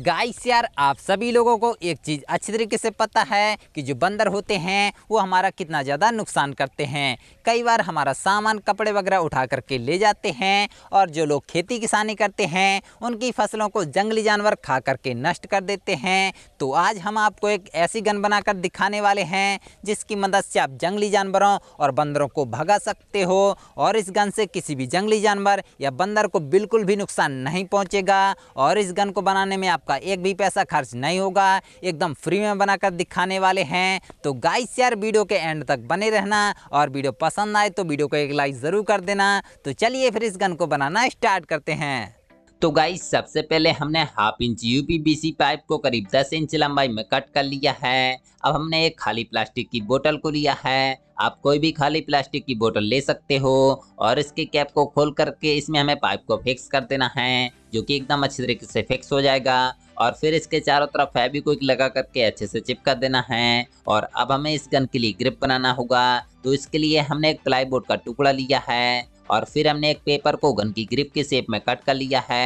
guys यार आप सभी लोगों को एक चीज़ अच्छी तरीके से पता है कि जो बंदर होते हैं वो हमारा कितना ज़्यादा नुकसान करते हैं कई बार हमारा सामान कपड़े वगैरह उठा करके ले जाते हैं और जो लोग खेती किसानी करते हैं उनकी फसलों को जंगली जानवर खा करके नष्ट कर देते हैं तो आज हम आपको एक ऐसी गन बनाकर दिखाने वाले हैं जिसकी मदद से आप जंगली जानवरों और बंदरों को भगा सकते हो और इस गन से किसी भी जंगली जानवर या बंदर को बिल्कुल भी नुकसान नहीं पहुँचेगा और इस गन को बनाने में आप आपका एक भी पैसा खर्च नहीं होगा एकदम फ्री में बनाकर दिखाने वाले हैं तो गाइस यार वीडियो के एंड तक बने रहना और वीडियो पसंद आए तो वीडियो को एक लाइक ज़रूर कर देना तो चलिए फिर इस गन को बनाना स्टार्ट करते हैं तो गाई सबसे पहले हमने हाफ इंच यूपीबीसी पाइप को करीब 10 इंच लंबाई में कट कर लिया है अब हमने एक खाली प्लास्टिक की बोतल को लिया है आप कोई भी खाली प्लास्टिक की बोतल ले सकते हो और इसके कैप को खोल करके इसमें हमें पाइप को फिक्स कर देना है जो कि एकदम अच्छे तरीके से फिक्स हो जाएगा और फिर इसके चारों तरफ फेबिक्विक लगा करके अच्छे से चिपका देना है और अब हमें इस गन के लिए ग्रिप बनाना होगा तो इसके लिए हमने एक बोर्ड का टुकड़ा लिया है और फिर हमने एक पेपर को गन की ग्रिप के शेप में कट कर लिया है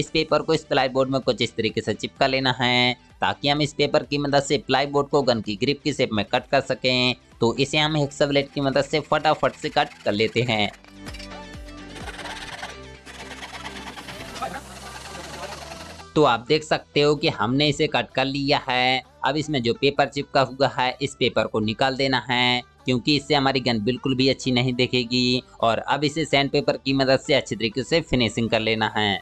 इस पेपर को इस प्लाई बोर्ड में कुछ इस तरीके से चिपका लेना है ताकि हम इस पेपर की मदद से प्लाई बोर्ड को गन की ग्रिप की शेप में कट कर सकें तो इसे हम हेक्सावलेट की मदद से फटाफट से कट कर लेते हैं तो आप देख सकते हो कि हमने इसे कट कर लिया है अब इसमें जो पेपर चिपका हुआ है इस पेपर को निकाल देना है क्योंकि इससे हमारी गन बिल्कुल भी अच्छी नहीं देखेगी और अब इसे सैंड पेपर की मदद से अच्छे तरीके से फिनिशिंग कर लेना है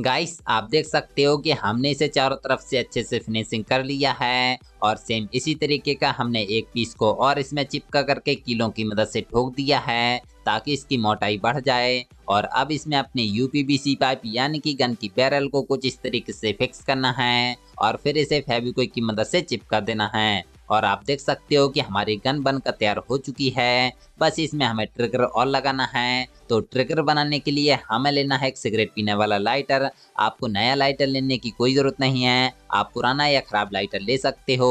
गाइस आप देख सकते हो कि हमने इसे चारों तरफ से अच्छे से फिनिशिंग कर लिया है और सेम इसी तरीके का हमने एक पीस को और इसमें चिपका करके कीलों की मदद से ठोक दिया है ताकि इसकी मोटाई बढ़ जाए और अब इसमें अपने यू पाइप यानी कि गन की बैरल को कुछ इस तरीके से फिक्स करना है और फिर इसे फेविकोई की मदद से चिपका देना है और आप देख सकते हो कि हमारी गन बनकर तैयार हो चुकी है बस इसमें हमें ट्रिगर और लगाना है तो ट्रिगर बनाने के लिए हमें लेना है एक सिगरेट पीने वाला लाइटर आपको नया लाइटर लेने की कोई ज़रूरत नहीं है आप पुराना या ख़राब लाइटर ले सकते हो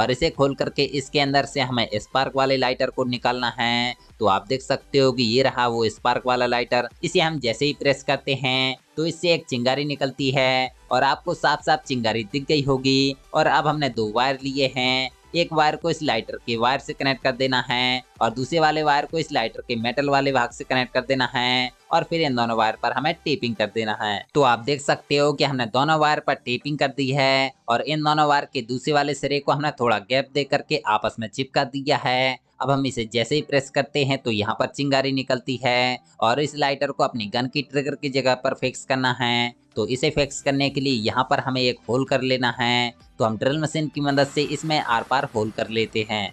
और इसे खोल करके इसके अंदर से हमें स्पार्क वाले लाइटर को निकालना है तो आप देख सकते हो कि ये रहा वो स्पार्क वाला लाइटर इसे हम जैसे ही प्रेस करते हैं तो इससे एक चिंगारी निकलती है और आपको साफ साफ चिंगारी दिख गई होगी और अब हमने दो वायर लिए हैं एक वायर को इस लाइटर के वायर से कनेक्ट कर देना है और दूसरे वाले वायर को इस लाइटर के मेटल वाले भाग से कनेक्ट कर देना है और फिर इन दोनों वायर पर हमें टेपिंग कर देना है तो आप देख सकते हो कि हमने दोनों वायर पर टेपिंग कर दी है और इन दोनों वायर के दूसरे वाले सिरे को हमने थोड़ा गैप दे करके आपस में चिपका दिया है अब हम इसे जैसे ही प्रेस करते हैं तो यहाँ पर चिंगारी निकलती है और इस लाइटर को अपनी गन की ट्रिगर की जगह पर फिक्स करना है तो इसे फिक्स करने के लिए यहाँ पर हमें एक होल कर लेना है तो हम ड्रिल मशीन की मदद से इसमें आर पार होल कर लेते हैं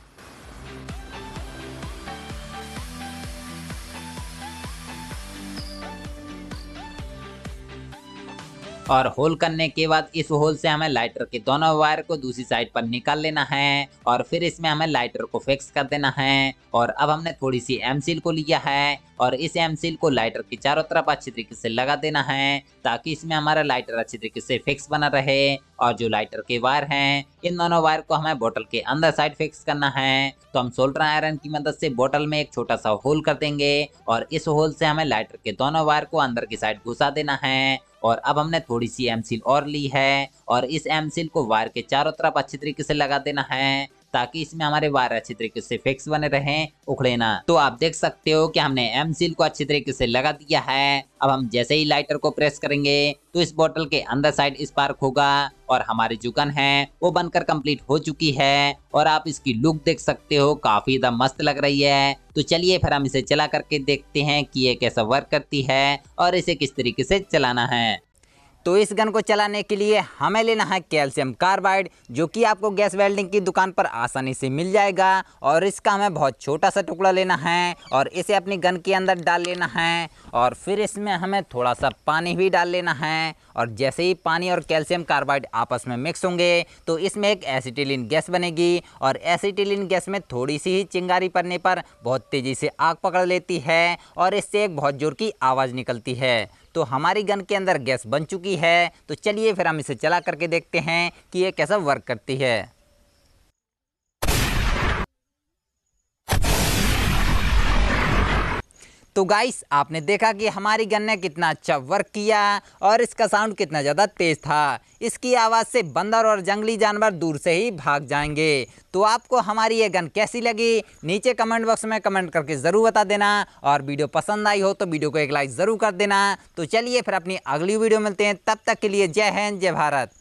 और होल करने के बाद इस होल से हमें लाइटर के दोनों वायर को दूसरी साइड पर निकाल लेना है और फिर इसमें हमें लाइटर को फिक्स कर देना है और अब हमने थोड़ी सी एम सील को लिया है और इस एम सील को लाइटर के चारों तरफ अच्छी तरीके से लगा देना है ताकि इसमें हमारा लाइटर अच्छी तरीके से फिक्स बना रहे और जो लाइटर के वायर हैं इन दोनों वायर को हमें बोतल के अंदर साइड फिक्स करना है तो हम सोल्टर आयरन की मदद से बोतल में एक छोटा सा होल कर देंगे और इस होल से हमें लाइटर के दोनों वायर को अंदर की साइड घुसा देना है और अब हमने थोड़ी सी एमसिल और ली है और इस एमसिल को वायर के चारों तरफ अच्छे तरीके से लगा देना है ताकि इसमें हमारे वायर अच्छे तरीके से फिक्स बने रहे उखड़े ना तो आप देख सकते हो कि हमने एम सील को अच्छे तरीके से लगा दिया है अब हम जैसे ही लाइटर को प्रेस करेंगे तो इस बोतल के अंदर साइड स्पार्क होगा और हमारी जो गन है वो बनकर कंप्लीट हो चुकी है और आप इसकी लुक देख सकते हो काफी ज्यादा मस्त लग रही है तो चलिए फिर हम इसे चला करके देखते हैं कि ये कैसा वर्क करती है और इसे किस तरीके से चलाना है तो इस गन को चलाने के लिए हमें लेना है कैल्शियम कार्बाइड जो कि आपको गैस वेल्डिंग की दुकान पर आसानी से मिल जाएगा और इसका हमें बहुत छोटा सा टुकड़ा लेना है और इसे अपनी गन के अंदर डाल लेना है और फिर इसमें हमें थोड़ा सा पानी भी डाल लेना है और जैसे ही पानी और कैल्शियम कार्बाइड आपस में मिक्स होंगे तो इसमें एक एसिटिलिन गैस बनेगी और एसिटिलिन गैस में थोड़ी सी ही चिंगारी पड़ने पर बहुत तेज़ी से आग पकड़ लेती है और इससे एक बहुत जोर की आवाज़ निकलती है तो हमारी गन के अंदर गैस बन चुकी है तो चलिए फिर हम इसे चला करके देखते हैं कि ये कैसा वर्क करती है तो गाइस आपने देखा कि हमारी गन ने कितना अच्छा वर्क किया और इसका साउंड कितना ज़्यादा तेज़ था इसकी आवाज़ से बंदर और जंगली जानवर दूर से ही भाग जाएंगे तो आपको हमारी ये गन कैसी लगी नीचे कमेंट बॉक्स में कमेंट करके ज़रूर बता देना और वीडियो पसंद आई हो तो वीडियो को एक लाइक ज़रूर कर देना तो चलिए फिर अपनी अगली वीडियो मिलते हैं तब तक के लिए जय हिंद जय भारत